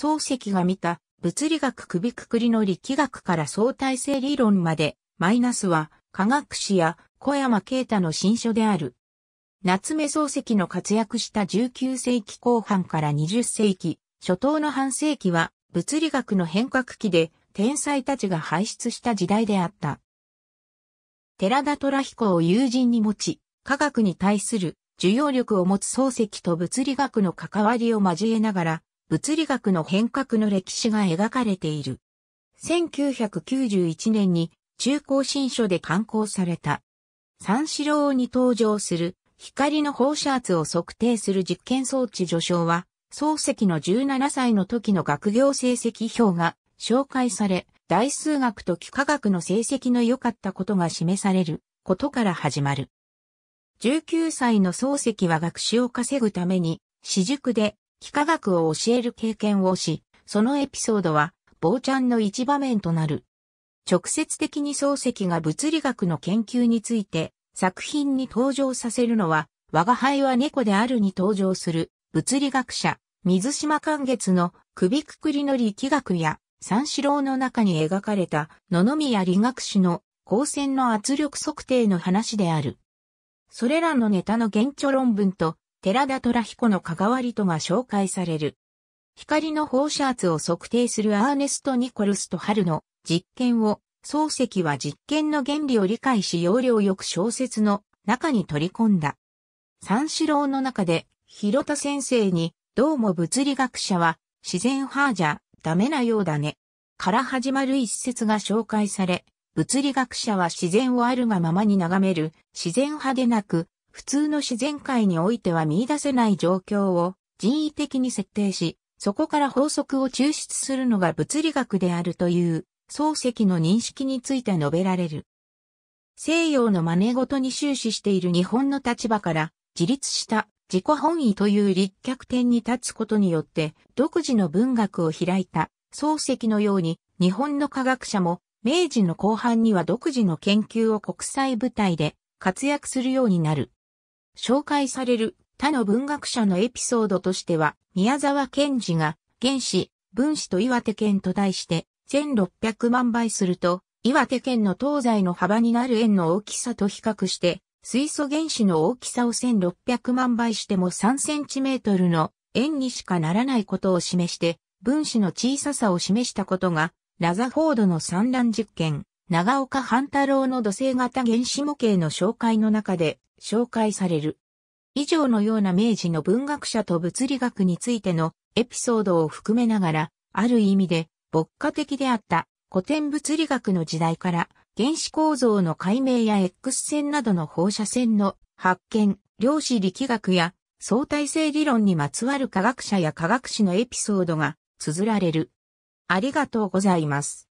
漱石が見た物理学首くくりの力学から相対性理論まで、マイナスは科学史や小山啓太の新書である。夏目漱石の活躍した19世紀後半から20世紀、初頭の半世紀は物理学の変革期で天才たちが輩出した時代であった。寺田虎彦を友人に持ち、科学に対する需要力を持つ漱石と物理学の関わりを交えながら、物理学の変革の歴史が描かれている。1991年に中高新書で刊行された。三四郎に登場する光の放射圧を測定する実験装置序章は、漱石の17歳の時の学業成績表が紹介され、大数学と幾何学の成績の良かったことが示されることから始まる。19歳の漱石は学士を稼ぐために、私塾で幾何学を教える経験をし、そのエピソードは、坊ちゃんの一場面となる。直接的に漱石が物理学の研究について作品に登場させるのは、我が輩は猫であるに登場する物理学者、水島寛月の首くくりの力学や三四郎の中に描かれた野々宮理学士の光線の圧力測定の話である。それらのネタの原著論文と寺田虎彦の関わりとが紹介される。光の放射圧を測定するアーネスト・ニコルスと春の実験を、漱石は実験の原理を理解し要領よく小説の中に取り込んだ。三四郎の中で、広田先生に、どうも物理学者は自然派じゃダメなようだね。から始まる一節が紹介され、物理学者は自然をあるがままに眺める自然派でなく普通の自然界においては見出せない状況を人為的に設定し、そこから法則を抽出するのが物理学であるという漱石の認識について述べられる。西洋の真似事に終始している日本の立場から自立した自己本位という立脚点に立つことによって独自の文学を開いた漱石のように日本の科学者も明治の後半には独自の研究を国際舞台で活躍するようになる。紹介される他の文学者のエピソードとしては、宮沢賢治が、原子、分子と岩手県と題して、1600万倍すると、岩手県の東西の幅になる円の大きさと比較して、水素原子の大きさを1600万倍しても3センチメートルの円にしかならないことを示して、分子の小ささを示したことが、ラザフォードの産卵実験、長岡半太郎の土星型原子模型の紹介の中で紹介される。以上のような明治の文学者と物理学についてのエピソードを含めながら、ある意味で、牧歌的であった古典物理学の時代から、原子構造の解明や X 線などの放射線の発見、量子力学や相対性理論にまつわる科学者や科学史のエピソードが綴られる。ありがとうございます。